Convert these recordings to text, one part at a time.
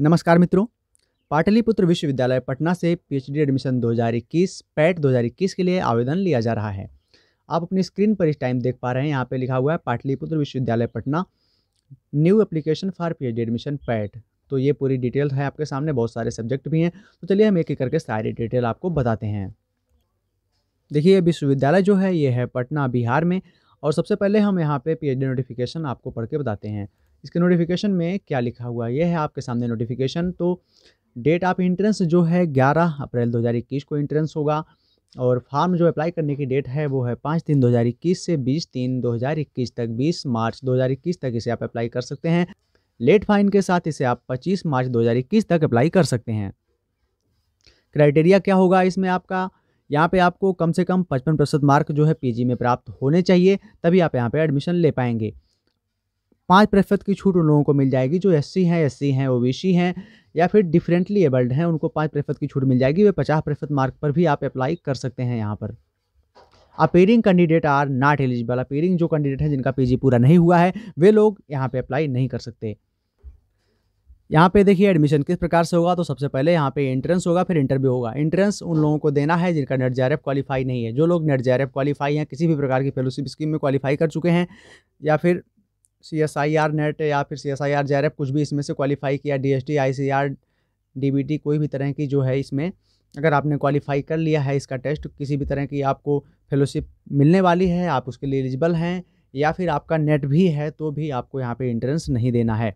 नमस्कार मित्रों पाटलिपुत्र विश्वविद्यालय पटना से पीएचडी एडमिशन 2021 पैट 2021 के लिए आवेदन लिया जा रहा है आप अपनी स्क्रीन पर इस टाइम देख पा रहे हैं यहाँ पे लिखा हुआ है पाटलिपुत्र विश्वविद्यालय Patna new application for PhD admission PAT तो ये पूरी डिटेल है आपके सामने बहुत सारे सब्जेक्ट भी हैं तो चलिए हम एक एक करके सारी डिटेल आपको बताते हैं देखिए विश्वविद्यालय जो है ये है पटना बिहार में और सबसे पहले हम यहाँ पे पीएचडी नोटिफिकेशन आपको पढ़ के बताते हैं इसके नोटिफिकेशन में क्या लिखा हुआ यह है आपके सामने नोटिफिकेशन तो डेट ऑफ इंट्रेंस जो है 11 अप्रैल 2021 को इंट्रेंस होगा और फार्म जो अप्लाई करने की डेट है वो है पाँच तीन दो से बीस तीन दो तक बीस मार्च दो तक इसे आप अप्लाई कर सकते हैं लेट फाइन के साथ इसे आप पच्चीस मार्च 2021 तक अप्लाई कर सकते हैं क्राइटेरिया क्या होगा इसमें आपका यहाँ पे आपको कम से कम पचपन प्रतिशत मार्क जो है पीजी में प्राप्त होने चाहिए तभी आप यहाँ पे एडमिशन ले पाएंगे पाँच प्रतिशत की छूट उन लोगों को मिल जाएगी जो एस सी हैं एस सी हैं ओ बी सी हैं या फिर डिफरेंटली एबल्ड हैं उनको पाँच प्रतिशत की छूट मिल जाएगी वे पचास प्रतिशत मार्क पर भी आप अप्लाई कर सकते हैं यहाँ पर appearing candidate are not eligible appearing जो कैंडिडेट हैं जिनका पीजी पूरा नहीं हुआ है वे लोग यहाँ पे अप्लाई नहीं कर सकते यहाँ पे देखिए एडमिशन किस प्रकार से होगा तो सबसे पहले यहाँ पे एंट्रेंस होगा फिर इंटरव्यू होगा एंट्रेंस उन लोगों को देना है जिनका नेट जेआरएफ क्वालिफाई नहीं है जो लोग नेट जेआरएफ क्वालिफाई हैं किसी भी प्रकार की फेलोशिप स्कीम में क्वालिफाई कर चुके हैं या फिर C S I R NET या फिर सी एस आई आर जेरेप कुछ भी इसमें से क्वालिफाई किया D S T I C R D B T कोई भी तरह की जो है इसमें अगर आपने क्वालिफाई कर लिया है इसका टेस्ट किसी भी तरह की आपको फेलोशिप मिलने वाली है आप उसके लिए एलिजिबल हैं या फिर आपका नेट भी है तो भी आपको यहाँ पे इंट्रेंस नहीं देना है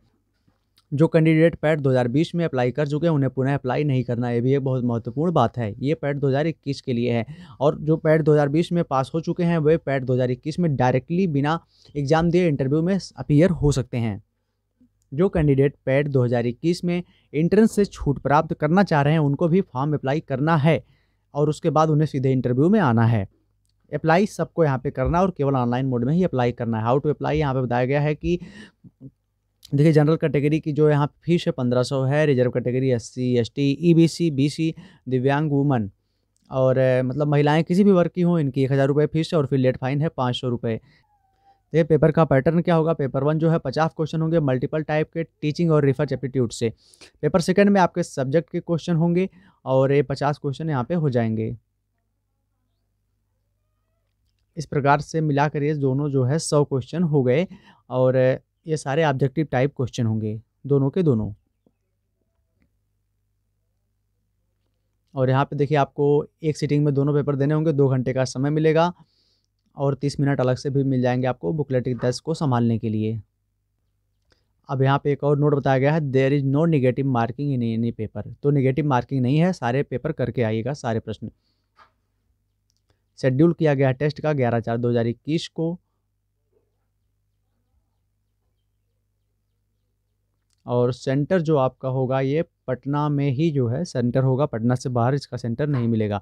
जो कैंडिडेट पैट 2020 में अप्लाई कर चुके हैं उन्हें पुनः अप्लाई नहीं करना ये भी एक बहुत महत्वपूर्ण बात है ये पैट 2021 के लिए है और जो पैट 2020 में पास हो चुके हैं वे पैट 2021 में डायरेक्टली बिना एग्ज़ाम दिए इंटरव्यू में अपीयर हो सकते हैं जो कैंडिडेट पैट 2021 में इंट्रेंस से छूट प्राप्त करना चाह रहे हैं उनको भी फॉर्म अप्लाई करना है और उसके बाद उन्हें सीधे इंटरव्यू में आना है अप्लाई सबको यहाँ पे करना और केवल ऑनलाइन मोड में ही अप्लाई करना है हाउ टू अप्लाई यहाँ पे बताया गया है कि देखिए जनरल कैटेगरी की जो यहाँ फीस है पंद्रह सौ है reserve category S C S T E B C B C दिव्यांग वूमन और मतलब महिलाएं किसी भी वर्ग की हों इनकी एक हज़ार रुपये फीस है और फिर लेट फाइन है पाँच सौ रुपये देखिए पेपर का पैटर्न क्या होगा पेपर वन जो है पचास क्वेश्चन होंगे मल्टीपल टाइप के टीचिंग और रिफर्च एप्टीट्यूड से पेपर सेकेंड में आपके सब्जेक्ट के क्वेश्चन होंगे और ये पचास क्वेश्चन यहाँ पे हो जाएंगे इस प्रकार से मिला कर ये दोनों जो है सौ क्वेश्चन हो गए और ये सारे ऑब्जेक्टिव टाइप क्वेश्चन होंगे दोनों के दोनों और यहाँ पे देखिए आपको एक सीटिंग में दोनों पेपर देने होंगे दो घंटे का समय मिलेगा और तीस मिनट अलग से भी मिल जाएंगे आपको बुकलेट की दस को संभालने के लिए अब यहाँ पे एक और नोट बताया गया है there is no negative marking in any paper तो निगेटिव मार्किंग नहीं है सारे पेपर करके आइएगा सारे प्रश्न शेड्यूल किया गया टेस्ट का ग्यारह चार दो हज़ार इक्कीस को और सेंटर जो आपका होगा ये पटना में ही जो है सेंटर होगा पटना से बाहर इसका सेंटर नहीं मिलेगा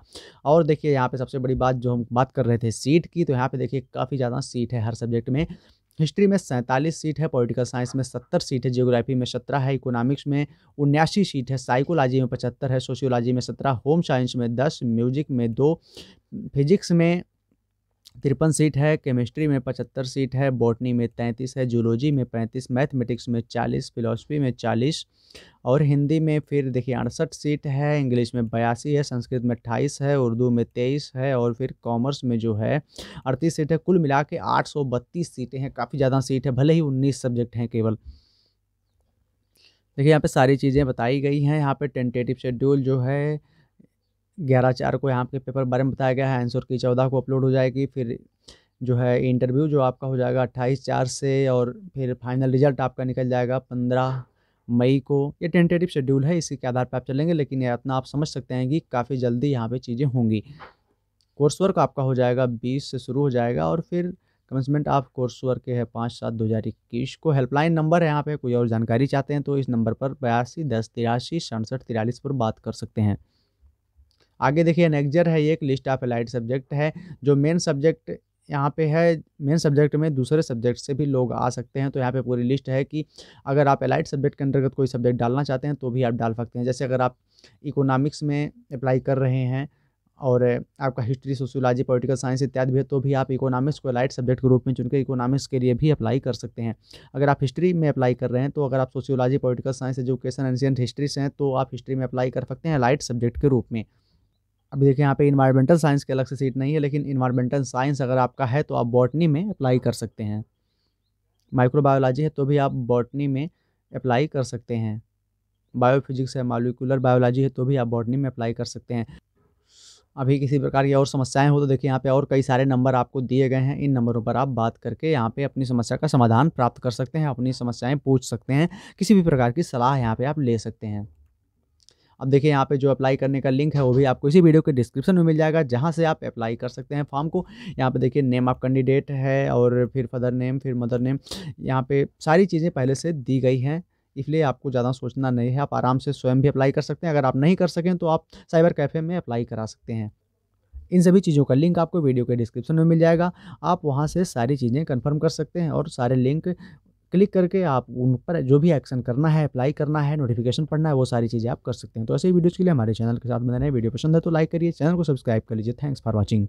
और देखिए यहाँ पे सबसे बड़ी बात जो हम बात कर रहे थे सीट की तो यहाँ पे देखिए काफ़ी ज़्यादा सीट है हर सब्जेक्ट में हिस्ट्री में सैंतालीस सीट है पॉलिटिकल साइंस में सत्तर सीट है जियोग्राफी में सत्रह है इकोनॉमिक्स में उन्यासी सीट है साइकोलॉजी में पचहत्तर है सोशियोलॉजी में सत्रह होम साइंस में दस म्यूजिक में दो फिजिक्स में तिरपन सीट है केमिस्ट्री में पचहत्तर सीट है बॉटनी में तैंतीस है जूलॉजी में पैंतीस मैथमेटिक्स में चालीस फिलोसफी में चालीस और हिंदी में फिर देखिए अड़सठ सीट है इंग्लिश में बयासी है संस्कृत में अट्ठाईस है उर्दू में तेईस है और फिर कॉमर्स में जो है अड़तीस सीट है कुल मिला के आठ सौ बत्तीस सीटें हैं काफ़ी ज़्यादा सीट है भले ही उन्नीस सब्जेक्ट हैं केवल देखिए यहाँ पे सारी चीज़ें बताई गई हैं यहाँ पे टेंटेटिव शेड्यूल जो है ग्यारह चार को यहाँ के पेपर बारे में बताया गया है आंसर की चौदह को अपलोड हो जाएगी फिर जो है इंटरव्यू जो आपका हो जाएगा अट्ठाईस चार से और फिर फाइनल रिजल्ट आपका निकल जाएगा पंद्रह मई को ये टेंटेटिव शेड्यूल है इसी के आधार पर आप चलेंगे लेकिन ये इतना आप समझ सकते हैं कि काफ़ी जल्दी यहाँ पे चीज़ें होंगी कोर्स वर्क आपका हो जाएगा बीस से शुरू हो जाएगा और फिर कमेंसमेंट ऑफ कोर्स वर्क के है पाँच सात दो हज़ार इक्कीस को हेल्पलाइन नंबर है यहाँ पे कोई और जानकारी चाहते हैं तो इस नंबर पर बयासी दस तिरासी सड़सठ तिरालीस पर बात कर सकते हैं आगे देखिए नेक्जर है ये एक लिस्ट ऑफ एलाइड सब्जेक्ट है जो मेन सब्जेक्ट यहाँ पे है मेन सब्जेक्ट में दूसरे सब्जेक्ट से भी लोग आ सकते हैं तो यहाँ पे पूरी लिस्ट है कि अगर आप एलाइट सब्जेक्ट के अंतर्गत कोई सब्जेक्ट डालना चाहते हैं तो भी आप डाल सकते हैं जैसे अगर आप इकोनॉमिक्स में अप्लाई कर रहे हैं और आपका हिस्ट्री सोशियोलॉजी पॉलिटिकल साइंस इत्यादि भी है तो भी आप इकोनॉमिक्स को लाइट सब्जेक्ट के रूप में चुनकर इकोनॉमिक्स के लिए भी अप्लाई कर सकते हैं अगर आप हिस्ट्री में अप्लाई कर रहे हैं तो अगर आप sociology political science education ancient history से हैं तो आप हिस्ट्री में अप्लाई कर सकते हैं लाइट सब्जेक्ट के रूप में अभी देखिए यहाँ पे इन्वायरमेंटल साइंस की अलग से सीट नहीं है लेकिन इन्वायरमेंटल साइंस अगर आपका है तो आप बॉटनी में अप्लाई कर सकते हैं माइक्रोबायोलॉजी है तो भी आप बॉटनी में अप्लाई कर सकते हैं बायोफिजिक्स है मालिकुलर बायोलॉजी है तो भी आप बॉटनी में अप्लाई कर सकते हैं अभी किसी प्रकार की और समस्याएं हो तो देखिए यहाँ पे और कई सारे नंबर आपको दिए गए हैं इन नंबरों पर आप बात करके यहाँ पे अपनी समस्या का समाधान प्राप्त कर सकते हैं अपनी समस्याएं पूछ सकते हैं किसी भी प्रकार की सलाह यहाँ पे आप ले सकते हैं अब देखिए यहाँ पे जो अप्लाई करने का लिंक है वो भी आपको इसी वीडियो के डिस्क्रिप्शन में मिल जाएगा जहाँ से आप अप्लाई कर सकते हैं फॉर्म को यहाँ पे देखिए नेम ऑफ कैंडिडेट है और फिर फदर नेम फिर मदर नेम यहाँ पे सारी चीज़ें पहले से दी गई हैं इसलिए आपको ज़्यादा सोचना नहीं है आप आराम से स्वयं भी अप्लाई कर सकते हैं अगर आप नहीं कर सकें तो आप साइबर कैफ़े में अप्लाई करा सकते हैं इन सभी चीज़ों का लिंक आपको वीडियो के डिस्क्रिप्शन में मिल जाएगा आप वहाँ से सारी चीज़ें कंफर्म कर सकते हैं और सारे लिंक क्लिक करके आप उन पर जो भी एक्शन करना है अप्लाई करना है नोटिफिकेशन पढ़ना है वो सारी चीज़ें आप कर सकते हैं तो ऐसे ही वीडियोज़ के लिए हमारे चैनल के साथ बनाने वीडियो पसंद है तो लाइक करिए चैनल को सब्सक्राइब कर लीजिए थैंक्स फॉर वॉचिंग